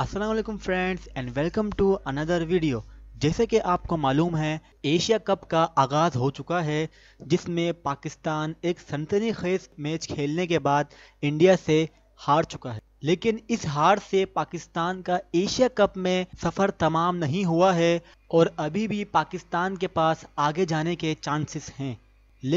Aslam friends and welcome to another video जैसे कि आपको मालूम है एशिया कप का आगाज़ हो चुका है जिसमें पाकिस्तान एक सनसनी खेज मैच खेलने के बाद इंडिया से हार चुका है लेकिन इस हार से पाकिस्तान का एशिया कप में सफ़र तमाम नहीं हुआ है और अभी भी पाकिस्तान के पास आगे जाने के चांसेस हैं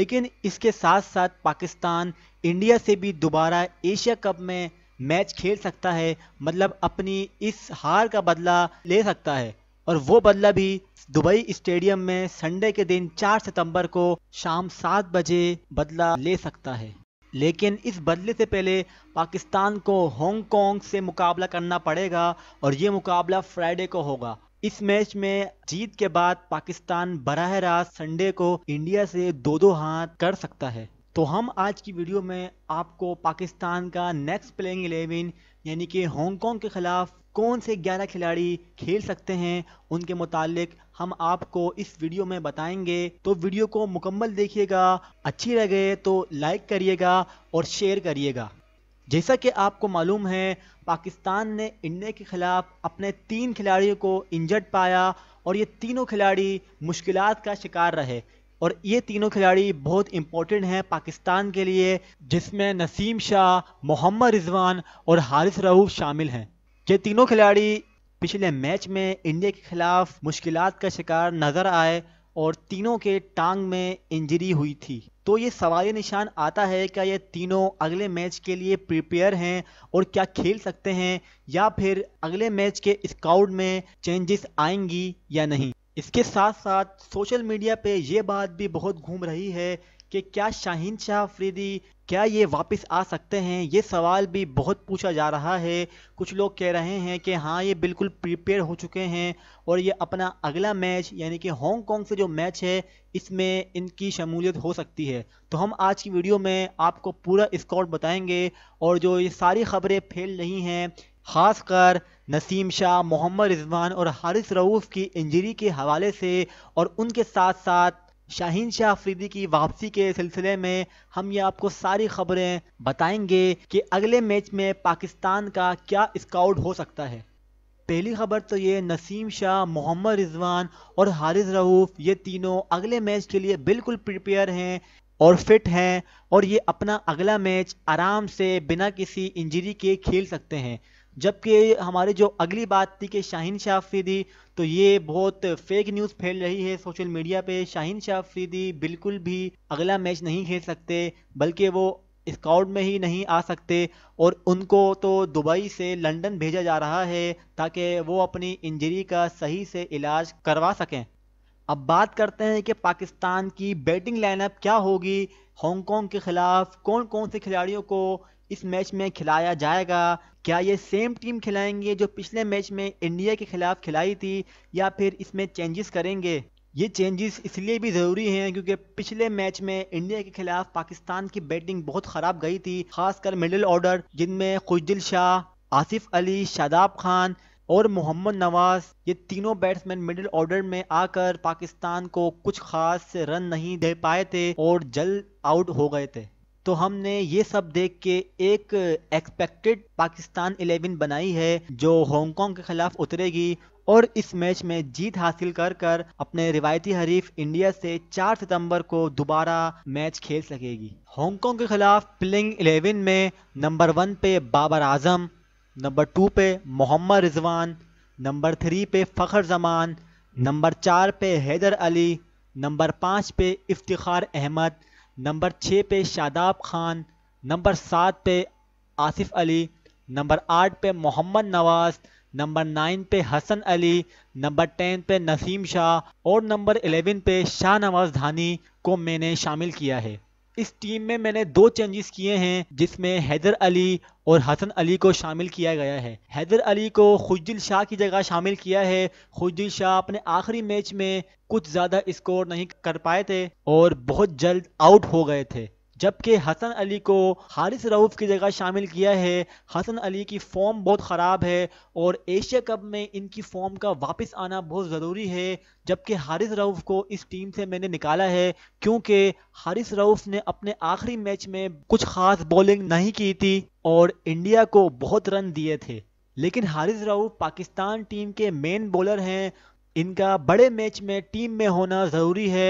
लेकिन इसके साथ साथ पाकिस्तान इंडिया से भी दोबारा एशिया कप में मैच खेल सकता है मतलब अपनी इस हार का बदला ले सकता है और वो बदला भी दुबई स्टेडियम में संडे के दिन 4 सितंबर को शाम सात बजे बदला ले सकता है लेकिन इस बदले से पहले पाकिस्तान को हांगकांग से मुकाबला करना पड़ेगा और ये मुकाबला फ्राइडे को होगा इस मैच में जीत के बाद पाकिस्तान बरह रास्त संडे को इंडिया से दो दो हाथ कर सकता है तो हम आज की वीडियो में आपको पाकिस्तान का नेक्स्ट प्लेइंग एलेवन यानी कि हांगकॉन्ग के ख़िलाफ़ कौन से 11 खिलाड़ी खेल सकते हैं उनके मुतालिक हम आपको इस वीडियो में बताएंगे तो वीडियो को मुकम्मल देखिएगा अच्छी लगे तो लाइक करिएगा और शेयर करिएगा जैसा कि आपको मालूम है पाकिस्तान ने इंडिया के खिलाफ अपने तीन खिलाड़ियों को इंजर्ड पाया और ये तीनों खिलाड़ी मुश्किल का शिकार रहे और ये तीनों खिलाड़ी बहुत इंपॉर्टेंट हैं पाकिस्तान के लिए जिसमें नसीम शाह मोहम्मद रिजवान और हारिस रऊफ शामिल हैं ये तीनों खिलाड़ी पिछले मैच में इंडिया के खिलाफ मुश्किल का शिकार नज़र आए और तीनों के टांग में इंजरी हुई थी तो ये सवाल निशान आता है क्या ये तीनों अगले मैच के लिए प्रिपेयर हैं और क्या खेल सकते हैं या फिर अगले मैच के स्काउट में चेंजेस आएंगी या नहीं इसके साथ साथ सोशल मीडिया पे ये बात भी बहुत घूम रही है कि क्या शाहीन शाह अफरीदी क्या ये वापस आ सकते हैं ये सवाल भी बहुत पूछा जा रहा है कुछ लोग कह रहे हैं कि हाँ ये बिल्कुल प्रिपेयर हो चुके हैं और ये अपना अगला मैच यानी कि हांगकॉन्ग से जो मैच है इसमें इनकी शमूलियत हो सकती है तो हम आज की वीडियो में आपको पूरा स्कॉट बताएंगे और जो ये सारी खबरें फैल रही हैं खासकर नसीम शाह मोहम्मद रिजवान और हारिस रऊफ की इंजरी के हवाले से और उनके साथ साथ शाहीन शाह अफरीदी की वापसी के सिलसिले में हम ये आपको सारी खबरें बताएंगे कि अगले मैच में पाकिस्तान का क्या स्काउट हो सकता है पहली खबर तो ये नसीम शाह मोहम्मद रिजवान और हारिस रऊफ ये तीनों अगले मैच के लिए बिल्कुल प्रिपेयर हैं और फिट हैं और ये अपना अगला मैच आराम से बिना किसी इंजरी के खेल सकते हैं जबकि हमारी जो अगली बात थी कि शाहीन शाह अफरीदी तो ये बहुत फेक न्यूज़ फैल रही है सोशल मीडिया पे शाहीन शाह अफरीदी बिल्कुल भी अगला मैच नहीं खेल सकते बल्कि वो स्काउट में ही नहीं आ सकते और उनको तो दुबई से लंदन भेजा जा रहा है ताकि वो अपनी इंजरी का सही से इलाज करवा सकें अब बात करते हैं कि पाकिस्तान की बैटिंग लाइनअप क्या होगी हांगकांग के खिलाफ कौन कौन से खिलाड़ियों को इस मैच में खिलाया जाएगा क्या ये सेम टीम खिलाएंगे जो पिछले मैच में इंडिया के खिलाफ खिलाई थी या फिर इसमें चेंजेस करेंगे ये चेंजेस इसलिए भी ज़रूरी हैं क्योंकि पिछले मैच में इंडिया के खिलाफ पाकिस्तान की बैटिंग बहुत ख़राब गई थी खासकर मिडिल ऑर्डर जिनमें खुशदिल शाह आसिफ अली शादाब खान और मोहम्मद नवाज ये तीनों बैट्समैन मिडिल ऑर्डर में आकर पाकिस्तान को कुछ खास रन नहीं दे पाए थे और जल्द आउट हो गए थे तो हमने ये सब देख के एक एक्सपेक्टेड पाकिस्तान इलेवन बनाई है जो हांगकांग के खिलाफ उतरेगी और इस मैच में जीत हासिल कर कर अपने रिवायती हरीफ इंडिया से 4 सितंबर को दोबारा मैच खेल सकेगी हांगकांग के खिलाफ प्लेइंग 11 में नंबर वन पे बाबर आजम नंबर टू पे मोहम्मद रिजवान नंबर थ्री पे फ़खर जमान नंबर चार पे हैदर अली नंबर पाँच पे इफ्तार अहमद नंबर छः पे शादाब खान नंबर सात पे आसिफ अली नंबर आठ पे मोहम्मद नवाज़ नंबर नाइन पे हसन अली नंबर टेन पे नसीम शाह और नंबर एलेवन पे शाह नवाज धानी को मैंने शामिल किया है इस टीम में मैंने दो चेंजेस किए हैं जिसमें हैदर अली और हसन अली को शामिल किया गया है हैदर अली को खुजिल शाह की जगह शामिल किया है खुजिल शाह अपने आखिरी मैच में कुछ ज़्यादा स्कोर नहीं कर पाए थे और बहुत जल्द आउट हो गए थे जबकि हसन अली को हारिस रऊफ़ की जगह शामिल किया है हसन अली की फॉर्म बहुत ख़राब है और एशिया कप में इनकी फॉर्म का वापस आना बहुत ज़रूरी है जबकि हारिस रऊफ़ को इस टीम से मैंने निकाला है क्योंकि हारिस रऊफ़ ने अपने आखिरी मैच में कुछ ख़ास बॉलिंग नहीं की थी और इंडिया को बहुत रन दिए थे लेकिन हारिस रऊफ़ पाकिस्तान टीम के मेन बॉलर हैं इनका बड़े मैच में टीम में होना ज़रूरी है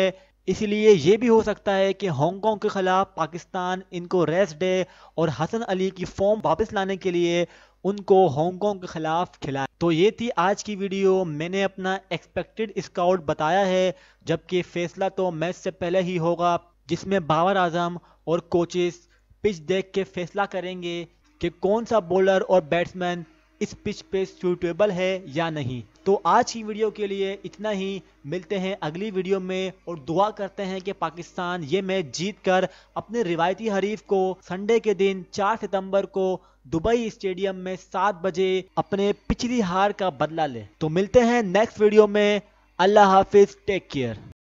इसलिए ये भी हो सकता है कि हांगकांग के खिलाफ पाकिस्तान इनको रेस्ट डे और हसन अली की फॉर्म वापस लाने के लिए उनको हांगकांग के खिलाफ खिलाए तो ये थी आज की वीडियो मैंने अपना एक्सपेक्टेड स्काउट बताया है जबकि फैसला तो मैच से पहले ही होगा जिसमें बाबर आजम और कोचेस पिच देख के फैसला करेंगे कि कौन सा बॉलर और बैट्समैन इस पिच पे सूटेबल है या नहीं तो आज की वीडियो के लिए इतना ही मिलते हैं अगली वीडियो में और दुआ करते हैं कि पाकिस्तान ये मैच जीत कर अपने रिवायती हरीफ को संडे के दिन 4 सितंबर को दुबई स्टेडियम में 7 बजे अपने पिछली हार का बदला ले तो मिलते हैं नेक्स्ट वीडियो में अल्लाह हाफिज टेक केयर